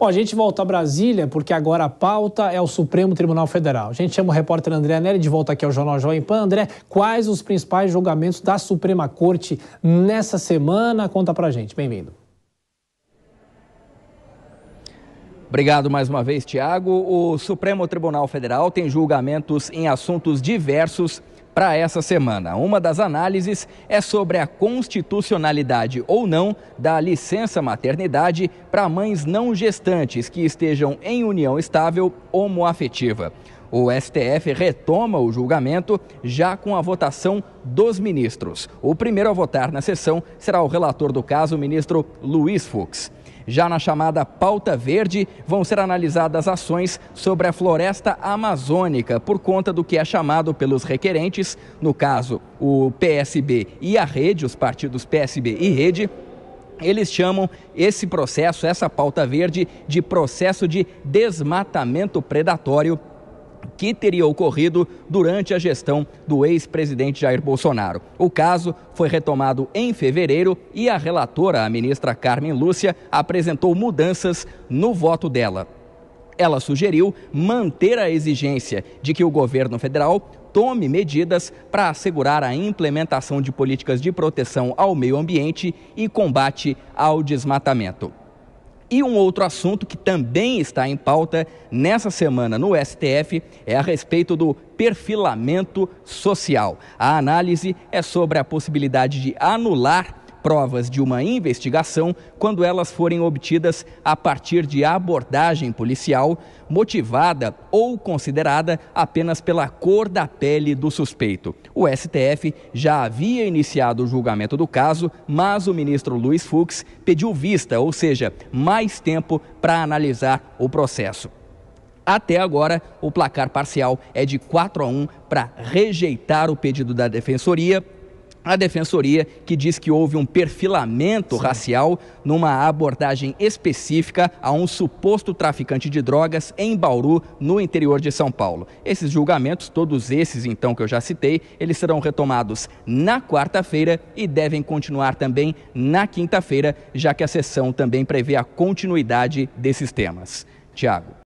Bom, a gente volta a Brasília, porque agora a pauta é o Supremo Tribunal Federal. A gente chama o repórter André Nery de volta aqui ao Jornal Jovem Pan. André, quais os principais julgamentos da Suprema Corte nessa semana? Conta pra gente. Bem-vindo. Obrigado mais uma vez, Tiago. O Supremo Tribunal Federal tem julgamentos em assuntos diversos para essa semana. Uma das análises é sobre a constitucionalidade ou não da licença maternidade para mães não gestantes que estejam em união estável homoafetiva. O STF retoma o julgamento já com a votação dos ministros. O primeiro a votar na sessão será o relator do caso, o ministro Luiz Fux. Já na chamada pauta verde, vão ser analisadas ações sobre a floresta amazônica, por conta do que é chamado pelos requerentes, no caso, o PSB e a rede, os partidos PSB e rede, eles chamam esse processo, essa pauta verde, de processo de desmatamento predatório que teria ocorrido durante a gestão do ex-presidente Jair Bolsonaro. O caso foi retomado em fevereiro e a relatora, a ministra Carmen Lúcia, apresentou mudanças no voto dela. Ela sugeriu manter a exigência de que o governo federal tome medidas para assegurar a implementação de políticas de proteção ao meio ambiente e combate ao desmatamento. E um outro assunto que também está em pauta nessa semana no STF é a respeito do perfilamento social. A análise é sobre a possibilidade de anular provas de uma investigação quando elas forem obtidas a partir de abordagem policial motivada ou considerada apenas pela cor da pele do suspeito. O STF já havia iniciado o julgamento do caso, mas o ministro Luiz Fux pediu vista, ou seja, mais tempo para analisar o processo. Até agora, o placar parcial é de 4 a 1 para rejeitar o pedido da defensoria a defensoria, que diz que houve um perfilamento Sim. racial numa abordagem específica a um suposto traficante de drogas em Bauru, no interior de São Paulo. Esses julgamentos, todos esses então que eu já citei, eles serão retomados na quarta-feira e devem continuar também na quinta-feira, já que a sessão também prevê a continuidade desses temas. Tiago.